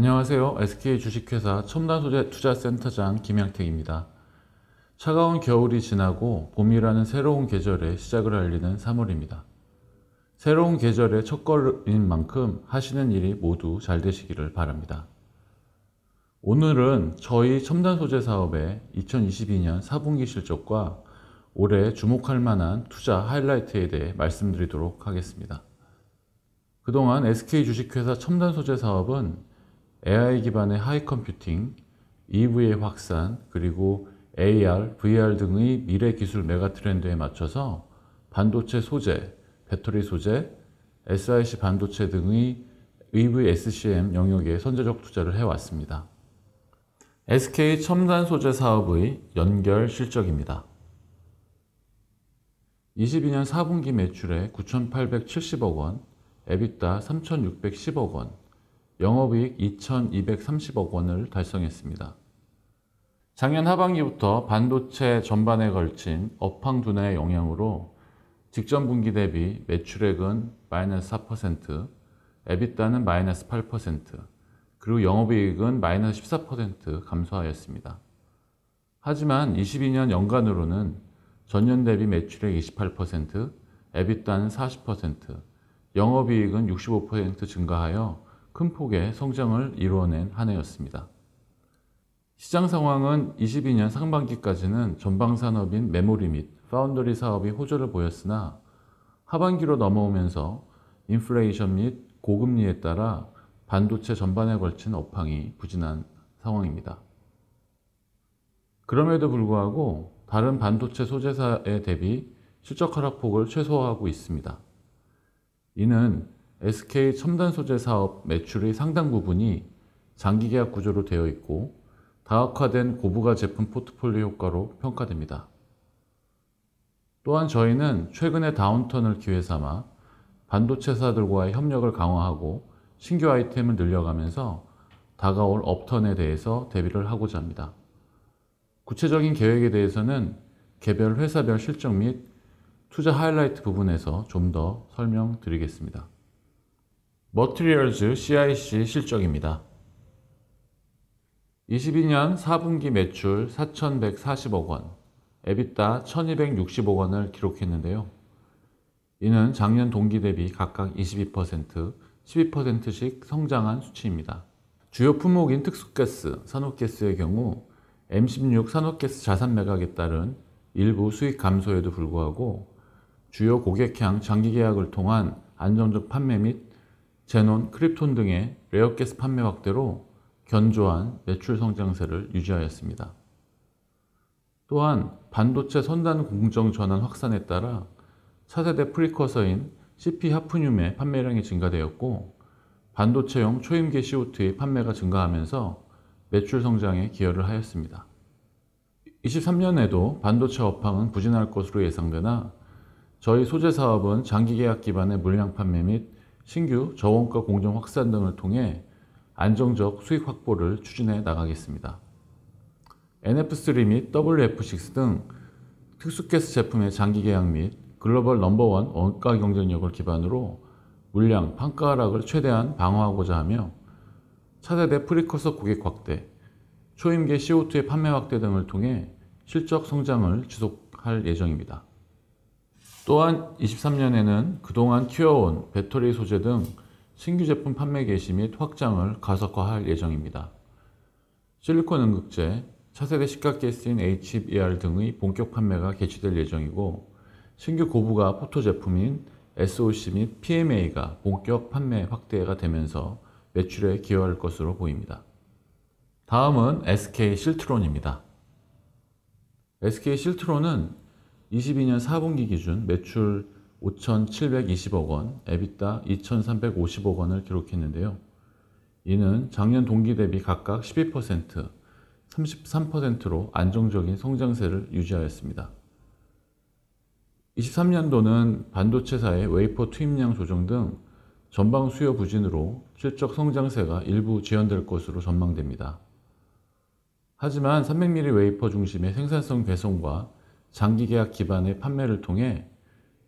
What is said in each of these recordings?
안녕하세요. SK 주식회사 첨단투자센터장 김양택입니다. 차가운 겨울이 지나고 봄이라는 새로운 계절의 시작을 알리는 3월입니다. 새로운 계절의 첫 걸음인 만큼 하시는 일이 모두 잘 되시기를 바랍니다. 오늘은 저희 첨단 소재 사업의 2022년 4분기 실적과 올해 주목할 만한 투자 하이라이트에 대해 말씀드리도록 하겠습니다. 그동안 SK 주식회사 첨단 소재 사업은 AI 기반의 하이 컴퓨팅, EV의 확산, 그리고 AR, VR 등의 미래 기술 메가 트렌드에 맞춰서 반도체 소재, 배터리 소재, SIC 반도체 등의 EV SCM 영역에 선제적 투자를 해왔습니다. SK 첨단 소재 사업의 연결 실적입니다. 22년 4분기 매출에 9,870억 원, 에비타 3,610억 원, 영업이익 2,230억 원을 달성했습니다. 작년 하반기부터 반도체 전반에 걸친 업황 둔화의 영향으로 직전 분기 대비 매출액은 마이너스 4%, 에비타는 마이너스 8%, 그리고 영업이익은 마이너스 14% 감소하였습니다. 하지만 22년 연간으로는 전년 대비 매출액 28%, 에비타는 40%, 영업이익은 65% 증가하여 큰 폭의 성장을 이루어낸 한 해였습니다. 시장 상황은 22년 상반기까지는 전방 산업인 메모리 및 파운드리 사업이 호조를 보였으나 하반기로 넘어오면서 인플레이션 및 고금리에 따라 반도체 전반에 걸친 업황이 부진한 상황입니다. 그럼에도 불구하고 다른 반도체 소재사에 대비 실적 하락폭을 최소화하고 있습니다. 이는 SK 첨단 소재 사업 매출의 상당 부분이 장기 계약 구조로 되어 있고 다각화된 고부가 제품 포트폴리오 효과로 평가됩니다. 또한 저희는 최근의 다운턴을 기회 삼아 반도체사들과의 협력을 강화하고 신규 아이템을 늘려가면서 다가올 업턴에 대해서 대비를 하고자 합니다. 구체적인 계획에 대해서는 개별 회사별 실적 및 투자 하이라이트 부분에서 좀 더 설명드리겠습니다. 머트리얼즈 CIC 실적입니다. 22년 4분기 매출 4,140억 원, 에비타 1,260억 원을 기록했는데요. 이는 작년 동기 대비 각각 22%, 12%씩 성장한 수치입니다. 주요 품목인 특수가스, 산업가스의 경우 M16 산업가스 자산 매각에 따른 일부 수익 감소에도 불구하고 주요 고객향 장기 계약을 통한 안정적 판매 및 제논, 크립톤 등의 레어가스 판매 확대로 견조한 매출 성장세를 유지하였습니다. 또한 반도체 선단 공정 전환 확산에 따라 차세대 프리커서인 CP 하프늄의 판매량이 증가되었고 반도체용 초임계 CO2의 판매가 증가하면서 매출 성장에 기여를 하였습니다. 23년에도 반도체 업황은 부진할 것으로 예상되나 저희 소재 사업은 장기 계약 기반의 물량 판매 및 신규 저원가 공정 확산 등을 통해 안정적 수익 확보를 추진해 나가겠습니다. NF3 및 WF6 등 특수가스 제품의 장기 계약 및 글로벌 넘버원 원가 경쟁력을 기반으로 물량 판가 하락을 최대한 방어하고자 하며 차세대 프리커서 고객 확대, 초임계 CO2의 판매 확대 등을 통해 실적 성장을 지속할 예정입니다. 또한 23년에는 그동안 튀어온 배터리 소재 등 신규 제품 판매 개시 및 확장을 가속화할 예정입니다. 실리콘 응극제, 차세대 식각기에 인 HBR e 등의 본격 판매가 개시될 예정이고 신규 고부가 포토 제품인 SOC 및 PMA가 본격 판매 확대가 되면서 매출에 기여할 것으로 보입니다. 다음은 SK 실트론입니다. SK 실트론은 22년 4분기 기준 매출 5,720억 원, 에비타 2,350억 원을 기록했는데요. 이는 작년 동기 대비 각각 12%, 33%로 안정적인 성장세를 유지하였습니다. 23년도는 반도체사의 웨이퍼 투입량 조정 등 전방 수요 부진으로 실적 성장세가 일부 지연될 것으로 전망됩니다. 하지만 300mm 웨이퍼 중심의 생산성 개선과 장기 계약 기반의 판매를 통해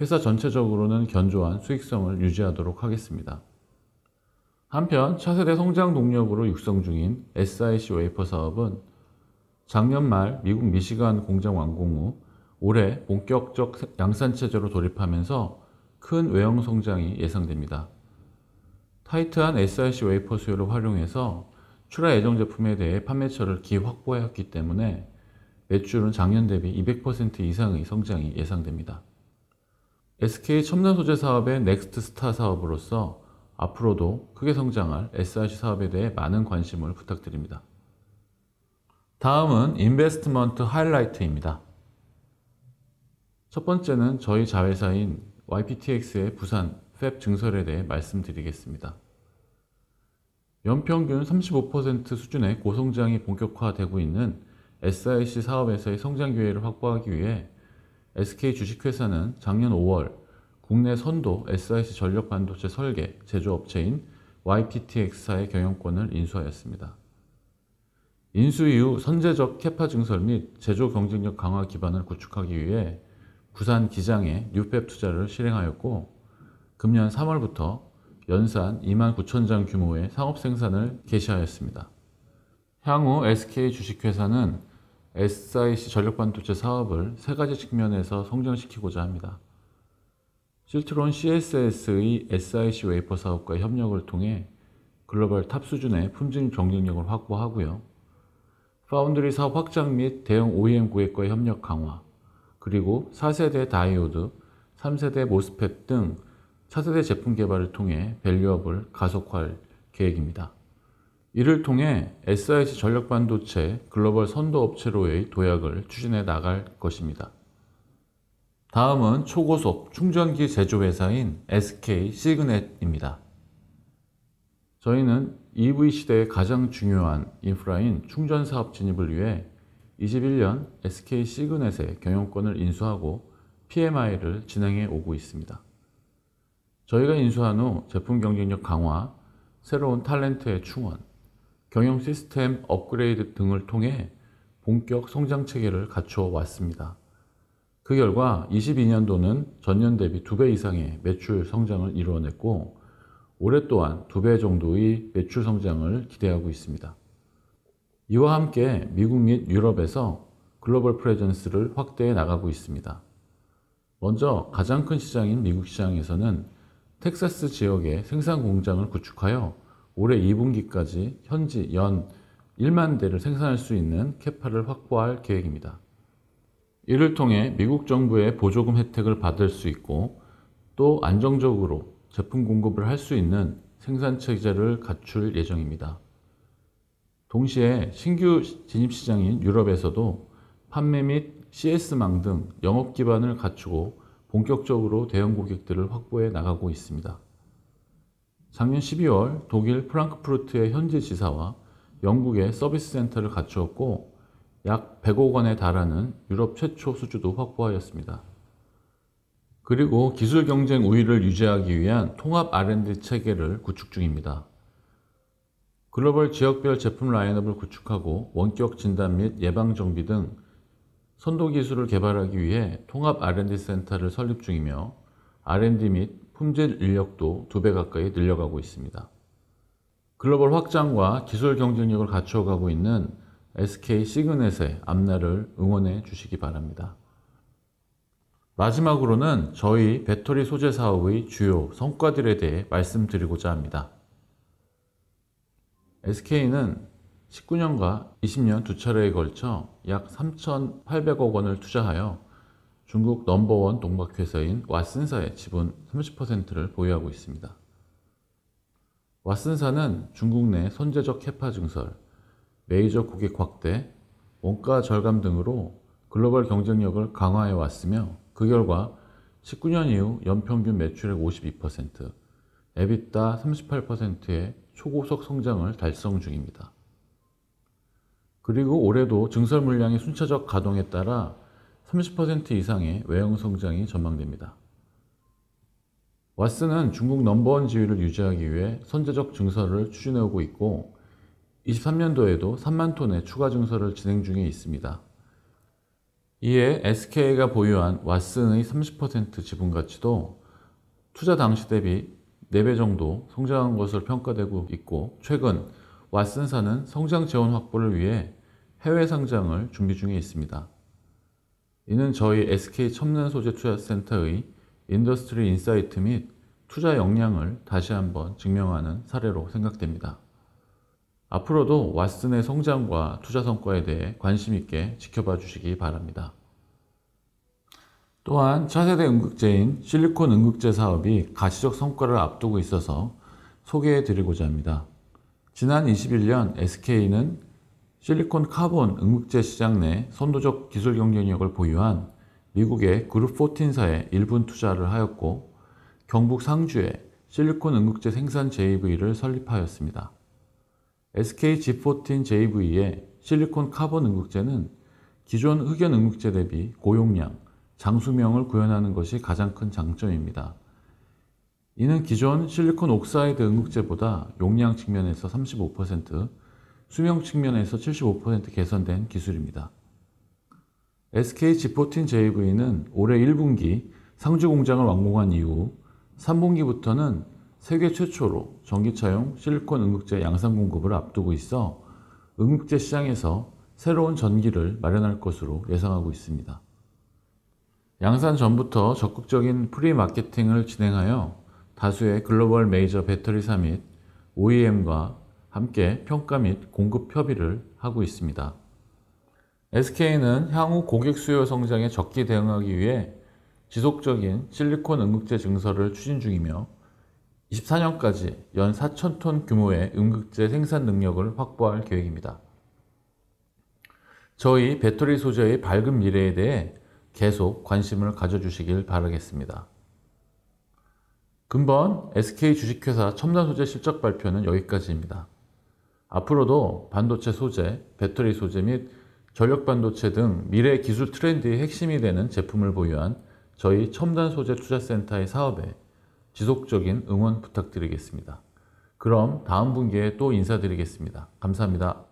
회사 전체적으로는 견조한 수익성을 유지하도록 하겠습니다. 한편 차세대 성장 동력으로 육성 중인 SIC 웨이퍼 사업은 작년 말 미국 미시간 공장 완공 후 올해 본격적 양산 체제로 돌입하면서 큰 외형 성장이 예상됩니다. 타이트한 SIC 웨이퍼 수요를 활용해서 출하 예정 제품에 대해 판매처를 기확보하였기 때문에 매출은 작년 대비 200% 이상의 성장이 예상됩니다. SK 첨단 소재 사업의 넥스트 스타 사업으로서 앞으로도 크게 성장할 SRC 사업에 대해 많은 관심을 부탁드립니다. 다음은 인베스트먼트 하이라이트입니다. 첫 번째는 저희 자회사인 YPTX의 부산 팹 증설에 대해 말씀드리겠습니다. 연평균 35% 수준의 고성장이 본격화되고 있는 SIC 사업에서의 성장 기회를 확보하기 위해 SK 주식회사는 작년 5월 국내 선도 SIC 전력 반도체 설계 제조업체인 YPTX사의 경영권을 인수하였습니다. 인수 이후 선제적 캐파 증설 및 제조 경쟁력 강화 기반을 구축하기 위해 부산 기장에 뉴팹 투자를 실행하였고 금년 3월부터 연산 2만 9천 장 규모의 상업 생산을 개시하였습니다. 향후 SK 주식회사는 SIC 전력반도체 사업을 세 가지 측면에서 성장시키고자 합니다. 실트론 CSS의 SIC 웨이퍼 사업과 협력을 통해 글로벌 탑 수준의 품질 경쟁력을 확보하고요. 파운드리 사업 확장 및 대형 OEM 고객과의 협력 강화, 그리고 4세대 다이오드, 3세대 모스펫 등 차세대 제품 개발을 통해 밸류업을 가속화할 계획입니다. 이를 통해 SIC 전력반도체 글로벌 선도업체로의 도약을 추진해 나갈 것입니다. 다음은 초고속 충전기 제조회사인 SK 시그넷입니다. 저희는 EV 시대의 가장 중요한 인프라인 충전 사업 진입을 위해 21년 SK 시그넷의 경영권을 인수하고 PMI를 진행해 오고 있습니다. 저희가 인수한 후 제품 경쟁력 강화, 새로운 탤런트의 충원, 경영 시스템 업그레이드 등을 통해 본격 성장 체계를 갖춰 왔습니다. 그 결과 22년도는 전년 대비 2배 이상의 매출 성장을 이루어냈고 올해 또한 2배 정도의 매출 성장을 기대하고 있습니다. 이와 함께 미국 및 유럽에서 글로벌 프레젠스를 확대해 나가고 있습니다. 먼저 가장 큰 시장인 미국 시장에서는 텍사스 지역에 생산 공장을 구축하여 올해 2분기까지 현지 연 1만 대를 생산할 수 있는 캐파를 확보할 계획입니다. 이를 통해 미국 정부의 보조금 혜택을 받을 수 있고 또 안정적으로 제품 공급을 할 수 있는 생산 체제를 갖출 예정입니다. 동시에 신규 진입 시장인 유럽에서도 판매 및 CS망 등 영업 기반을 갖추고 본격적으로 대형 고객들을 확보해 나가고 있습니다. 작년 12월 독일 프랑크푸르트의 현지 지사와 영국의 서비스 센터를 갖추었고 약 100억 원에 달하는 유럽 최초 수주도 확보하였습니다. 그리고 기술 경쟁 우위를 유지하기 위한 통합 R&D 체계를 구축 중입니다. 글로벌 지역별 제품 라인업을 구축하고 원격 진단 및 예방 정비 등 선도 기술을 개발하기 위해 통합 R&D 센터를 설립 중이며 R&D 및 품질 인력도 두 배 가까이 늘려가고 있습니다. 글로벌 확장과 기술 경쟁력을 갖추어가고 있는 SK 시그넷의 앞날을 응원해 주시기 바랍니다. 마지막으로는 저희 배터리 소재 사업의 주요 성과들에 대해 말씀드리고자 합니다. SK는 19년과 20년 두 차례에 걸쳐 약 3,800억 원을 투자하여 중국 넘버원 동박회사인 왓슨사의 지분 30%를 보유하고 있습니다. 왓슨사는 중국 내 선제적 캐파 증설, 메이저 고객 확대, 원가 절감 등으로 글로벌 경쟁력을 강화해 왔으며 그 결과 19년 이후 연평균 매출액 52%, 에비타 38%의 초고속 성장을 달성 중입니다. 그리고 올해도 증설 물량의 순차적 가동에 따라 30% 이상의 외형 성장이 전망됩니다. 왓슨은 중국 넘버원 지위를 유지하기 위해 선제적 증설을 추진해오고 있고 23년도에도 3만 톤의 추가 증설을 진행 중에 있습니다. 이에 SK가 보유한 왓슨의 30% 지분 가치도 투자 당시 대비 4배 정도 성장한 것으로 평가되고 있고 최근 왓슨사는 성장 재원 확보를 위해 해외 상장을 준비 중에 있습니다. 이는 저희 SK 첨단 소재 투자센터의 인더스트리 인사이트 및 투자 역량을 다시 한번 증명하는 사례로 생각됩니다. 앞으로도 왓슨의 성장과 투자 성과에 대해 관심 있게 지켜봐 주시기 바랍니다. 또한 차세대 응극제인 실리콘 응극제 사업이 가시적 성과를 앞두고 있어서 소개해 드리고자 합니다. 지난 21년 SK는 실리콘 카본 응극제 시장 내 선도적 기술 경쟁력을 보유한 미국의 그룹14사에 1분 투자를 하였고 경북 상주에 실리콘 응극제 생산 JV를 설립하였습니다. SKG14 JV의 실리콘 카본 응극제는 기존 흑연 응극제 대비 고용량, 장수명을 구현하는 것이 가장 큰 장점입니다. 이는 기존 실리콘 옥사이드 응극제보다 용량 측면에서 35%, 수명 측면에서 75% 개선된 기술입니다. SK-G14JV는 올해 1분기 상주 공장을 완공한 이후 3분기부터는 세계 최초로 전기차용 실리콘 응극제 양산 공급을 앞두고 있어 응극제 시장에서 새로운 전기를 마련할 것으로 예상하고 있습니다. 양산 전부터 적극적인 프리 마케팅을 진행하여 다수의 글로벌 메이저 배터리사 및 OEM과 함께 평가 및 공급 협의를 하고 있습니다. SK는 향후 고객 수요 성장에 적기 대응하기 위해 지속적인 실리콘 응급제 증설을 추진 중이며 24년까지 연4천톤 규모의 응극제 생산 능력을 확보할 계획입니다. 저희 배터리 소재의 밝은 미래에 대해 계속 관심을 가져주시길 바라겠습니다. 금번 SK 주식회사 첨단 소재 실적 발표는 여기까지입니다. 앞으로도 반도체 소재, 배터리 소재 및 전력 반도체 등 미래 기술 트렌드의 핵심이 되는 제품을 보유한 저희 첨단 소재 투자센터의 사업에 지속적인 응원 부탁드리겠습니다. 그럼 다음 분기에 또 인사드리겠습니다. 감사합니다.